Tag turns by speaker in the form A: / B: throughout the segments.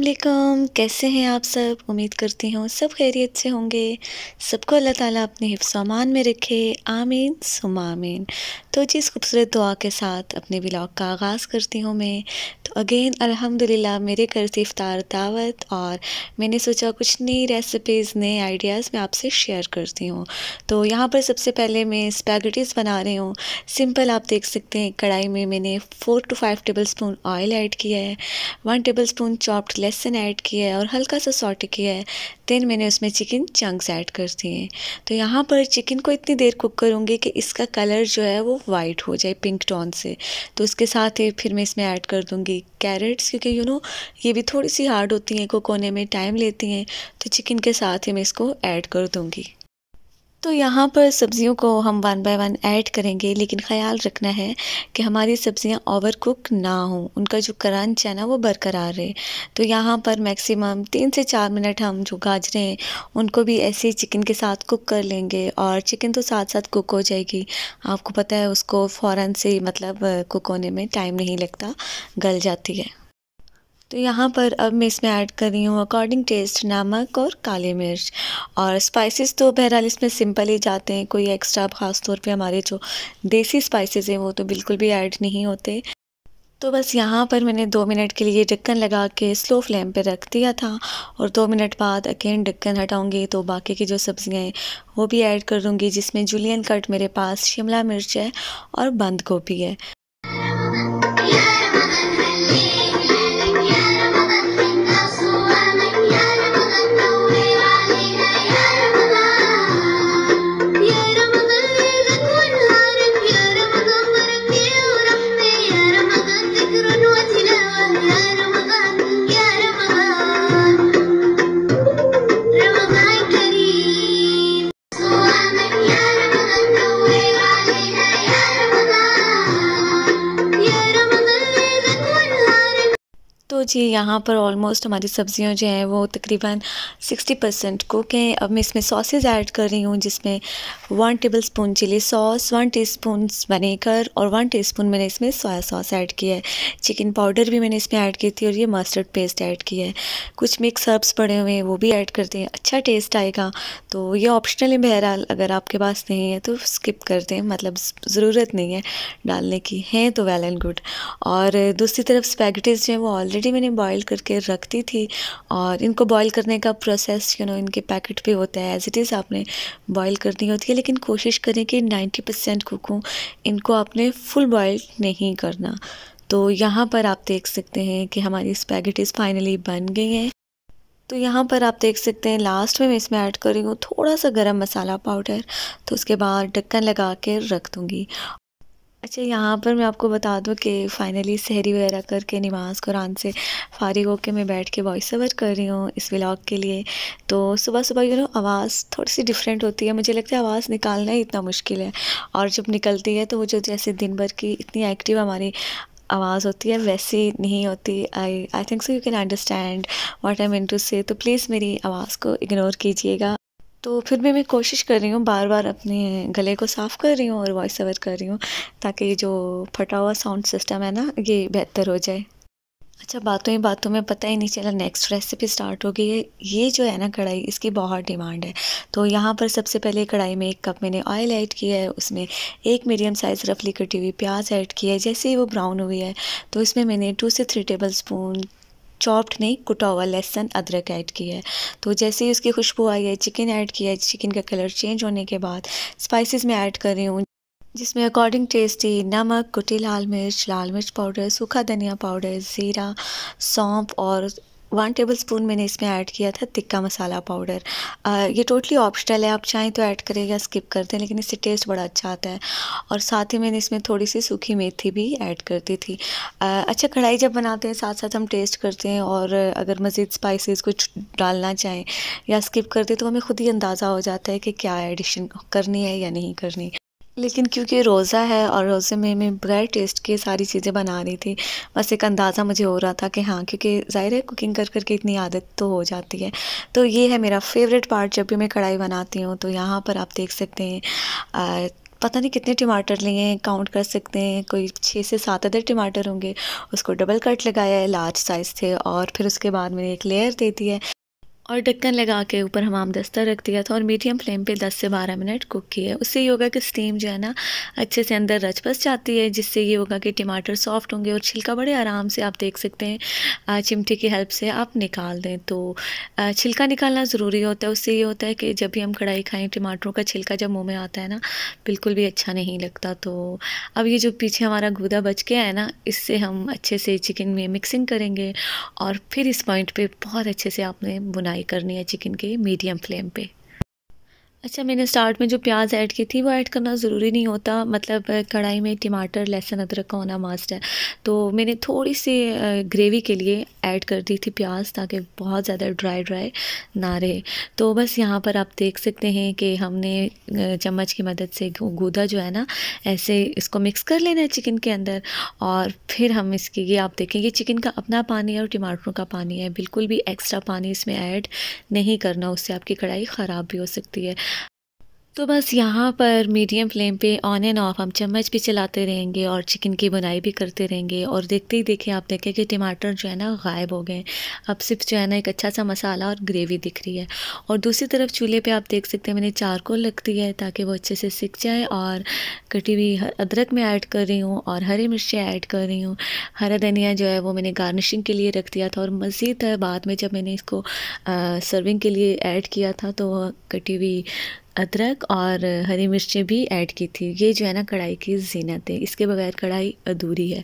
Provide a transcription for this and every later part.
A: अस्सलाम कैसे हैं आप सब उम्मीद करती हूँ सब खैरियत से होंगे सबको अल्लाह ताला अपने हिफ्समान में रखे आमीन सुम तो जिस खूबसूरत दुआ के साथ अपने ब्लॉग का आगाज़ करती हूँ मैं अगेन अल्हम्दुलिल्लाह मेरे घर से इफ्तार दावत और मैंने सोचा कुछ नई रेसिपीज़ नए आइडियाज़ मैं आपसे शेयर करती हूँ तो यहाँ पर सबसे पहले मैं स्पैगेटीज़ बना रही हूँ सिंपल आप देख सकते हैं कढ़ाई में मैंने four two five tablespoon oil add किया है वन टेबल स्पून चॉप्ड लहसुन ऐड किया है और हल्का सा सॉल्ट किया है देन मैंने उसमें चिकन चंक्स ऐड कर दिए तो यहाँ पर चिकन को इतनी देर कुक करूँगी कि इसका कलर जो है वो वाइट हो जाए पिंक टोन से तो उसके साथ ही फिर मैं इसमें ऐड कर दूँगी कैरेट्स क्योंकि यू नो ये भी थोड़ी सी हार्ड होती हैं को कोने में टाइम लेती हैं तो चिकन के साथ ही मैं इसको ऐड कर दूँगी तो यहाँ पर सब्ज़ियों को हम वन बाय वन ऐड करेंगे लेकिन ख्याल रखना है कि हमारी सब्ज़ियाँ ओवर कुक ना हों उनका जो करंच है ना वो बरकरार रहे तो यहाँ पर मैक्सिमम तीन से चार मिनट हम जो गाजरें हैं उनको भी ऐसे ही चिकन के साथ कुक कर लेंगे और चिकन तो साथ साथ कुक हो जाएगी आपको पता है उसको फ़ौर से मतलब कुक होने में टाइम नहीं लगता गल जाती है तो यहाँ पर अब मैं इसमें ऐड कर रही हूँ अकॉर्डिंग टेस्ट नमक और काली मिर्च और स्पाइसेस तो बहरहाल इसमें सिंपल ही जाते हैं कोई एक्स्ट्रा ख़ास तौर पे हमारे जो देसी स्पाइसेस हैं वो तो बिल्कुल भी ऐड नहीं होते तो बस यहाँ पर मैंने दो मिनट के लिए ढक्कन लगा के स्लो फ्लेम पे रख दिया था और दो मिनट बाद अगेन ढक्कन हटाऊंगी तो बाकी की जो सब्ज़ियाँ हैं वो भी ऐड कर दूँगी जिसमें जुलियन कट मेरे पास शिमला मिर्च है और बंद गोभी है तो जी यहाँ पर ऑलमोस्ट हमारी सब्ज़ियाँ जो हैं वो तकरीबन 60 परसेंट कुक हैं अब मैं इसमें सॉसेज ऐड कर रही हूँ जिसमें one tablespoon chilli sauce one teaspoon vinegar और वन टी स्पून मैंने इसमें सोया सॉस ऐड किया है चिकन पाउडर भी मैंने इसमें ऐड की थी और ये मस्टर्ड पेस्ट ऐड किया है कुछ मिक्स हर्ब्स पड़े हुए हैं वो भी ऐड करते हैं अच्छा टेस्ट आएगा तो ये ऑप्शनल है बहरहाल अगर आपके पास नहीं है तो स्किप कर दें मतलब ज़रूरत नहीं है डालने की हैं तो वेल एंड गुड और दूसरी तरफ स्पैगटीज़ जो हैं वो ऑलरेडी ही मैंने बॉईल करके रख दी थी और इनको बॉईल करने का process you you know know, इनके पैकेट पे होता है एज इट इज़ आपने बॉईल करनी होती है लेकिन कोशिश करें कि 90 परसेंट कुकूँ इनको आपने फुल बॉईल नहीं करना तो यहाँ पर आप देख सकते हैं कि हमारी स्पैगेटिस फाइनली बन गई हैं तो यहाँ पर आप देख सकते हैं लास्ट में मैं इसमें ऐड कर रही हूँ थोड़ा सा गरम मसाला पाउडर तो उसके बाद ढक्कन लगा के रख दूँगी अच्छा यहाँ पर मैं आपको बता दूँ कि फ़ाइनली सहरी वगैरह करके नमाज़ कुरान से फ़ारिग होकर मैं बैठ के वॉइस ओवर कर रही हूँ इस व्लाग के लिए तो सुबह सुबह यू नो आवाज़ थोड़ी सी डिफरेंट होती है मुझे लगता है आवाज़ निकालना ही इतना मुश्किल है और जब निकलती है तो वो जो जैसे दिन भर की इतनी एक्टिव हमारी आवाज़ होती है वैसी नहीं होती I I think so you can understand what I mean to say तो प्लीज़ मेरी आवाज़ को इग्नोर कीजिएगा तो फिर भी मैं कोशिश कर रही हूँ बार बार अपने गले को साफ़ कर रही हूँ और वॉइस ओवर कर रही हूँ ताकि जो फटा हुआ साउंड सिस्टम है ना ये बेहतर हो जाए अच्छा बातों ही बातों में पता ही नहीं चला नेक्स्ट रेसिपी स्टार्ट हो गई है ये जो है ना कढ़ाई इसकी बहुत डिमांड है तो यहाँ पर सबसे पहले कढ़ाई में एक कप मैंने ऑयल ऐड किया है उसमें एक मीडियम साइज़ रफली कटी हुई प्याज ऐड किया है जैसे ही वो ब्राउन हुई है तो इसमें मैंने टू से थ्री टेबल स्पून चॉप्ड नहीं कुटा हुआ लहसन अदरक ऐड किया है तो जैसे ही उसकी खुशबू आई है चिकन ऐड किया है चिकन का कलर चेंज होने के बाद स्पाइसेस में ऐड कर रही हूँ जिसमें अकॉर्डिंग टेस्टी नमक कुटी लाल मिर्च लाल मिर्च पाउडर सूखा धनिया पाउडर ज़ीरा सौंप और वन टेबल स्पून मैंने इसमें ऐड किया था तिक्का मसाला पाउडर ये टोटली ऑप्शनल है आप चाहें तो ऐड करें या स्किप कर दें लेकिन इससे टेस्ट बड़ा अच्छा आता है और साथ ही मैंने इसमें थोड़ी सी सूखी मेथी भी ऐड कर दी थी आ, अच्छा कढ़ाई जब बनाते हैं साथ साथ हम टेस्ट करते हैं और अगर मज़ीद स्पाइसेस कुछ डालना चाहें या स्किप कर दें तो हमें खुद ही अंदाज़ा हो जाता है कि क्या एडिशन करनी है या नहीं करनी लेकिन क्योंकि रोज़ा है और रोज़े में मैं बगैर टेस्ट के सारी चीज़ें बना रही थी बस एक अंदाज़ा मुझे हो रहा था कि हाँ क्योंकि ज़ाहिर है कुकिंग कर करके इतनी आदत तो हो जाती है तो ये है मेरा फेवरेट पार्ट जब भी मैं कढ़ाई बनाती हूँ तो यहाँ पर आप देख सकते हैं पता नहीं कितने टमाटर लिए हैं काउंट कर सकते हैं कोई छः से सात अदर टमाटर होंगे उसको डबल कट लगाया है लार्ज साइज़ थे और फिर उसके बाद मैंने एक लेयर दे दी है और ढक्कन लगा के ऊपर हमाम दस्ता रख दिया था और मीडियम फ्लेम पे 10 से 12 मिनट कुक किया उससे ये होगा कि स्टीम जो है ना अच्छे से अंदर रच बस जाती है जिससे ये होगा कि टमाटर सॉफ्ट होंगे और छिलका बड़े आराम से आप देख सकते हैं चिमटी की हेल्प से आप निकाल दें तो छिलका निकालना ज़रूरी होता है उससे ये होता है कि जब भी हम कढ़ाई खाएँ टमाटरों का छिलका जब मुँह में आता है ना बिल्कुल भी अच्छा नहीं लगता तो अब ये जो पीछे हमारा गुदा बच गया है ना इससे हम अच्छे से चिकन में मिक्सिंग करेंगे और फिर इस पॉइंट पर बहुत अच्छे से आपने बुनाई फ्राई करनी है चिकन के मीडियम फ्लेम पे अच्छा मैंने स्टार्ट में जो प्याज ऐड की थी वो ऐड करना ज़रूरी नहीं होता मतलब कढ़ाई में टमाटर लहसुन अदरक का होना मास्ट है तो मैंने थोड़ी सी ग्रेवी के लिए ऐड कर दी थी प्याज ताकि बहुत ज़्यादा ड्राई ड्राई ना रहे तो बस यहाँ पर आप देख सकते हैं कि हमने चम्मच की मदद से गूदा जो है ना ऐसे इसको मिक्स कर लेना है चिकन के अंदर और फिर हम इसकी ये आप देखें ये चिकन का अपना पानी है और टमाटरों का पानी है बिल्कुल भी एक्स्ट्रा पानी इसमें ऐड नहीं करना उससे आपकी कढ़ाई ख़राब भी हो सकती है तो बस यहाँ पर मीडियम फ्लेम पे ऑन एंड ऑफ हम चम्मच भी चलाते रहेंगे और चिकन की बुनाई भी करते रहेंगे और देखते ही देखें आप देखें कि टमाटर जो है ना गायब हो गए अब सिर्फ जो है ना एक अच्छा सा मसाला और ग्रेवी दिख रही है और दूसरी तरफ चूल्हे पे आप देख सकते हैं मैंने चारकोल रख दी है ताकि वो अच्छे से सीख जाए और कटी हुई अदरक में ऐड कर रही हूँ और हरी मिर्चें ऐड कर रही हूँ हरा धनिया जो है वो मैंने गार्निशिंग के लिए रख दिया था और मज़ीद बाद में जब मैंने इसको सर्विंग के लिए ऐड किया था तो कटी हुई अदरक और हरी मिर्चें भी ऐड की थी ये जो है ना कढ़ाई की जीनत है इसके बगैर कढ़ाई अधूरी है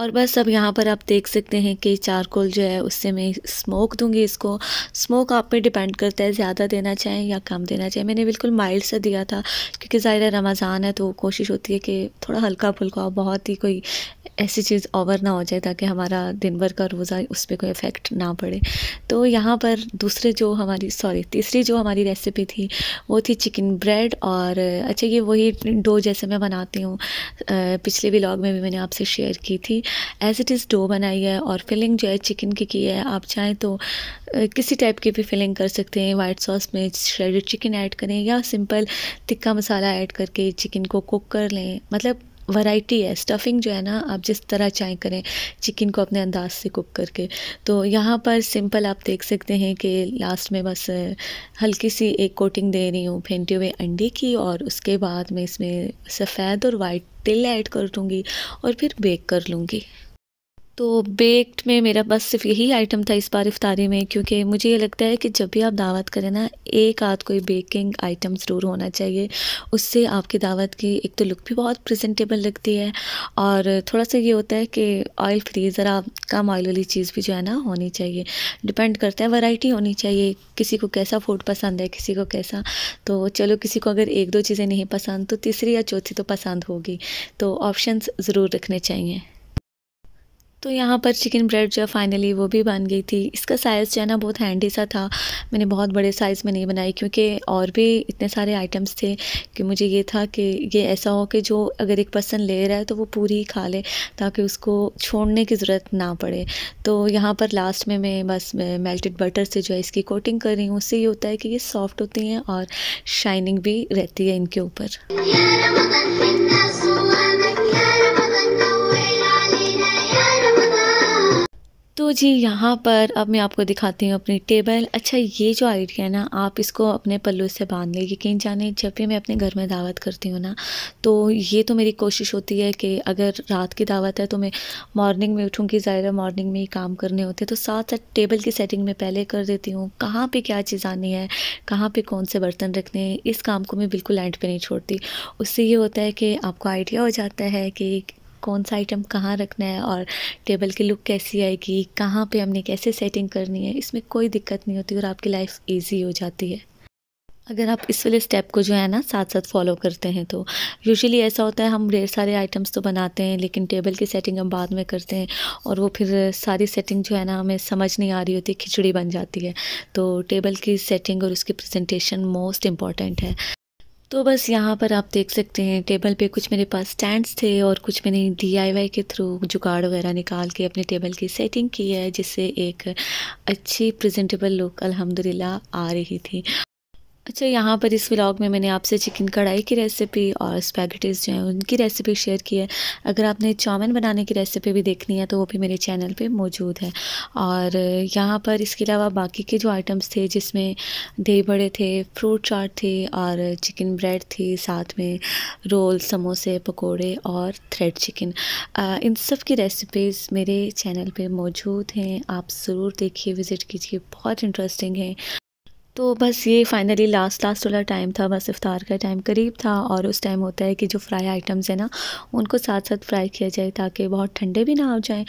A: और बस अब यहाँ पर आप देख सकते हैं कि चारकोल जो है उससे मैं स्मोक दूंगी इसको स्मोक आप पे डिपेंड करता है ज़्यादा देना चाहें या कम देना चाहें मैंने बिल्कुल माइल्ड सा दिया था क्योंकि ज़ाहिर रमज़ान है तो कोशिश होती है कि थोड़ा हल्का फुल्का बहुत ही कोई ऐसी चीज़ ओवर ना हो जाए ताकि हमारा दिन भर का रोज़ा उस पर कोई इफ़ेक्ट ना पड़े तो यहाँ पर दूसरे जो हमारी सॉरी तीसरी जो हमारी रेसिपी थी वो थी चिकन ब्रेड और अच्छा ये वही डो जैसे मैं बनाती हूँ पिछले व्लॉग में भी मैंने आपसे शेयर की थी एज इट इज़ डो बनाई है और फिलिंग जो है चिकन की की है आप चाहें तो किसी टाइप की भी फिलिंग कर सकते हैं वाइट सॉस में श्रेडेड चिकन ऐड करें या सिंपल टिक्का मसाला ऐड करके चिकन को कुक कर लें मतलब वैरायटी है स्टफ़िंग जो है ना आप जिस तरह चाय करें चिकन को अपने अंदाज से कुक करके तो यहाँ पर सिंपल आप देख सकते हैं कि लास्ट में बस हल्की सी एक कोटिंग दे रही हूँ फेंटे हुए अंडे की और उसके बाद मैं इसमें सफ़ेद और वाइट तिल ऐड कर दूँगी और फिर बेक कर लूँगी तो बेक्ड में मेरा बस सिर्फ यही आइटम था इस बार इफ्तारी में क्योंकि मुझे ये लगता है कि जब भी आप दावत करें ना एक आध कोई बेकिंग आइटम ज़रूर होना चाहिए उससे आपकी दावत की एक तो लुक भी बहुत प्रेजेंटेबल लगती है और थोड़ा सा ये होता है कि ऑयल फ्री ज़रा कम ऑयल वाली चीज़ भी जो है ना होनी चाहिए डिपेंड करता है वैराइटी होनी चाहिए किसी को कैसा फूड पसंद है किसी को कैसा तो चलो किसी को अगर एक दो चीज़ें नहीं पसंद तो तीसरी या चौथी तो पसंद होगी तो ऑप्शन ज़रूर रखने चाहिए तो यहाँ पर चिकन ब्रेड जो फाइनली वो भी बन गई थी इसका साइज़ जो है ना बहुत हैंडी सा था मैंने बहुत बड़े साइज़ में नहीं बनाई क्योंकि और भी इतने सारे आइटम्स थे कि मुझे ये था कि ये ऐसा हो कि जो अगर एक पर्सन ले रहा है तो वो पूरी खा ले ताकि उसको छोड़ने की ज़रूरत ना पड़े तो यहाँ पर लास्ट में मैं बस मेल्टेड बटर से जो है इसकी कोटिंग कर रही हूँ उससे ये होता है कि ये सॉफ्ट होती हैं और शाइनिंग भी रहती है इनके ऊपर तो जी यहाँ पर अब मैं आपको दिखाती हूँ अपनी टेबल अच्छा ये जो आइडिया है ना आप इसको अपने पल्लू से बांध लें यकीन जाने जब भी मैं अपने घर में दावत करती हूँ ना तो ये तो मेरी कोशिश होती है कि अगर रात की दावत है तो मैं मॉर्निंग में उठूँगी ज़ाहिर मॉर्निंग में ही काम करने होते हैं तो साथ साथ टेबल की सेटिंग मैं पहले कर देती हूँ कहाँ पर क्या चीज़ आनी है कहाँ पर कौन से बर्तन रखने हैं इस काम को मैं बिल्कुल एंड पर नहीं छोड़ती उससे ये होता है कि आपको आइडिया हो जाता है कि कौन सा आइटम कहाँ रखना है और टेबल की लुक कैसी आएगी कहाँ पे हमने कैसे सेटिंग करनी है इसमें कोई दिक्कत नहीं होती और आपकी लाइफ ईजी हो जाती है अगर आप इस वाले स्टेप को जो है ना साथ साथ फॉलो करते हैं तो यूजुअली ऐसा होता है हम ढेर सारे आइटम्स तो बनाते हैं लेकिन टेबल की सेटिंग हम बाद में करते हैं और वो फिर सारी सेटिंग जो है ना हमें समझ नहीं आ रही होती खिचड़ी बन जाती है तो टेबल की सेटिंग और उसकी प्रेजेंटेशन मोस्ट इम्पॉर्टेंट है तो बस यहाँ पर आप देख सकते हैं टेबल पे कुछ मेरे पास स्टैंड्स थे और कुछ मैंने डीआईवाई के थ्रू जुगाड़ वगैरह निकाल के अपने टेबल की सेटिंग की है जिससे एक अच्छी प्रेजेंटेबल लुक अल्हम्दुलिल्लाह आ रही थी अच्छा यहाँ पर इस व्लॉग में मैंने आपसे चिकन कढ़ाई की रेसिपी और स्पैगेटीज़ जो हैं उनकी रेसिपी शेयर की है अगर आपने चाउमिन बनाने की रेसिपी भी देखनी है तो वो भी मेरे चैनल पे मौजूद है और यहाँ पर इसके अलावा बाकी के जो आइटम्स थे जिसमें दही बड़े थे फ्रूट चाट थी और चिकन ब्रेड थी साथ में रोल समोसे पकौड़े और थ्रेड चिकन इन सब की रेसिपीज़ मेरे चैनल पर मौजूद हैं आप ज़रूर देखिए विज़िट कीजिए बहुत इंटरेस्टिंग है तो बस ये फ़ाइनली लास्ट लास्ट वाला टाइम था बस इफ़ार का टाइम करीब था और उस टाइम होता है कि जो फ्राई आइटम्स हैं ना उनको साथ साथ फ्राई किया जाए ताकि बहुत ठंडे भी ना हो जाएं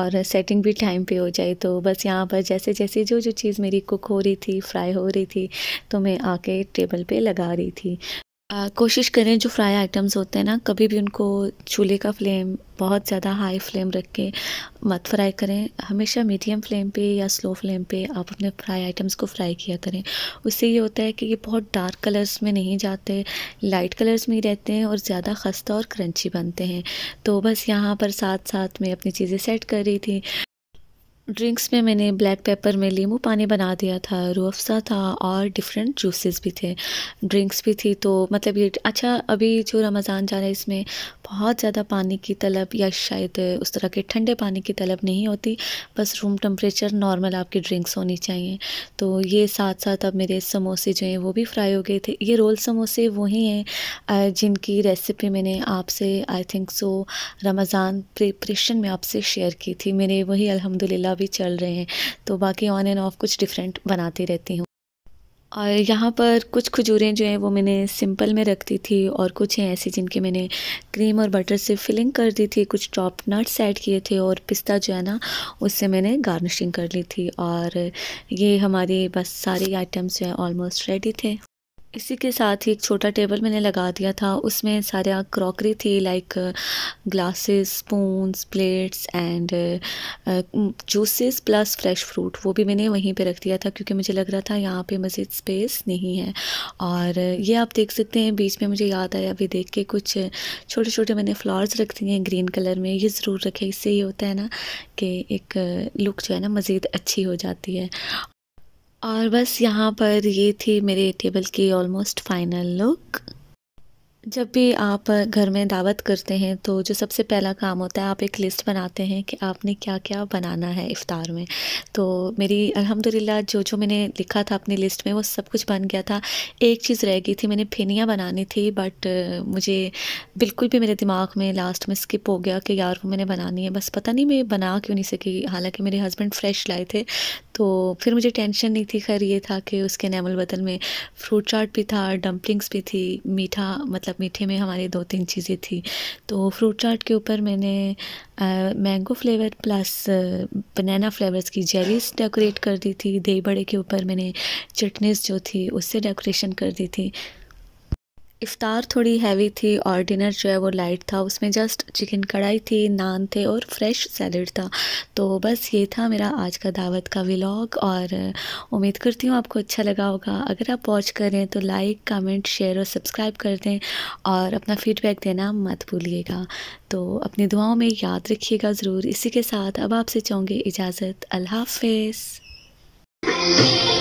A: और सेटिंग भी टाइम पे हो जाए तो बस यहाँ पर जैसे जैसे जो जो चीज़ मेरी कुक हो रही थी फ्राई हो रही थी तो मैं आके टेबल पर लगा रही थी कोशिश करें जो फ्राई आइटम्स होते हैं ना कभी भी उनको चूल्हे का फ्लेम बहुत ज़्यादा हाई फ्लेम रख के मत फ्राई करें हमेशा मीडियम फ्लेम पे या स्लो फ्लेम पे आप अपने फ्राई आइटम्स को फ्राई किया करें उससे ये होता है कि ये बहुत डार्क कलर्स में नहीं जाते लाइट कलर्स में ही रहते हैं और ज़्यादा खस्ता और क्रंची बनते हैं तो बस यहाँ पर साथ साथ में अपनी चीज़ें सेट कर रही थी ड्रिंक्स में मैंने ब्लैक पेपर में लीमू पानी बना दिया था रूअफ़ा था और डिफरेंट जूसेस भी थे ड्रिंक्स भी थी तो मतलब ये अच्छा अभी जो रमज़ान जा रहा है इसमें बहुत ज़्यादा पानी की तलब या शायद उस तरह के ठंडे पानी की तलब नहीं होती बस रूम टम्परेचर नॉर्मल आपकी ड्रिंक्स होनी चाहिए तो ये साथ साथ अब मेरे समोसे जो हैं वो भी फ्राई हो गए थे ये रोल समोसे वही हैं जिनकी रेसिपी मैंने आपसे I think so Ramzan preparation में आपसे शेयर की थी मैंने वही अलहमदिल्ला अभी चल रहे हैं तो बाकी ऑन एंड ऑफ कुछ डिफरेंट बनाती रहती हूँ और यहाँ पर कुछ खजूरें जो हैं वो मैंने सिंपल में रख दी थी और कुछ हैं ऐसी जिनके मैंने क्रीम और बटर से फिलिंग कर दी थी कुछ टॉप नट्स ऐड किए थे और पिस्ता जो है ना उससे मैंने गार्निशिंग कर ली थी और ये हमारे बस सारी आइटम्स जो हैं ऑलमोस्ट रेडी थे इसी के साथ ही एक छोटा टेबल मैंने लगा दिया था उसमें सारे क्रॉकरी थी like glasses spoons plates and juices plus fresh fruit वो भी मैंने वहीं पे रख दिया था क्योंकि मुझे लग रहा था यहाँ पे मज़ीद स्पेस नहीं है और ये आप देख सकते हैं बीच में मुझे याद आया अभी देख के कुछ छोटे छोटे मैंने फ्लावर्स रख दिए हैं ग्रीन कलर में ये ज़रूर रखें इससे ये होता है ना कि एक लुक जो है ना मज़ीद अच्छी हो जाती है और बस यहाँ पर ये थी मेरे टेबल की ऑलमोस्ट फाइनल लुक जब भी आप घर में दावत करते हैं तो जो सबसे पहला काम होता है आप एक लिस्ट बनाते हैं कि आपने क्या क्या बनाना है इफ़ार में तो मेरी अल्हम्दुलिल्लाह जो जो मैंने लिखा था अपनी लिस्ट में वो सब कुछ बन गया था एक चीज़ रह गई थी मैंने फिनियाँ बनानी थी बट मुझे बिल्कुल भी मेरे दिमाग में लास्ट में स्किप हो गया कि यार वो मैंने बनानी है बस पता नहीं मैं बना क्यों नहीं सकी हालाँकि मेरे हस्बैंड फ्रेश लाए थे तो फिर मुझे टेंशन नहीं थी खैर ये था कि उसके नैमल बदल में फ्रूट चाट भी था डम्पलिंग्स भी थी मीठा मतलब साथ मीठे में हमारे दो तीन चीज़ें थी तो फ्रूट चाट के ऊपर मैंने mango flavour plus banana flavours की जेलीस डेकोरेट कर दी थी दही बड़े के ऊपर मैंने चटनीस जो थी उससे डेकोरेशन कर दी थी इफ़ार थोड़ी हैवी थी और डिनर जो है वो लाइट था उसमें जस्ट चिकन कढ़ाई थी नान थे और फ्रेश सैलड था तो बस ये था मेरा आज का दावत का व्लॉग और उम्मीद करती हूँ आपको अच्छा लगा होगा अगर आप वॉच करें तो लाइक कमेंट शेयर और सब्सक्राइब कर दें और अपना फ़ीडबैक देना मत भूलिएगा तो अपनी दुआओं में याद रखिएगा ज़रूर इसी के साथ अब आपसे चाहूँगी इजाज़त अल्लाह हाफ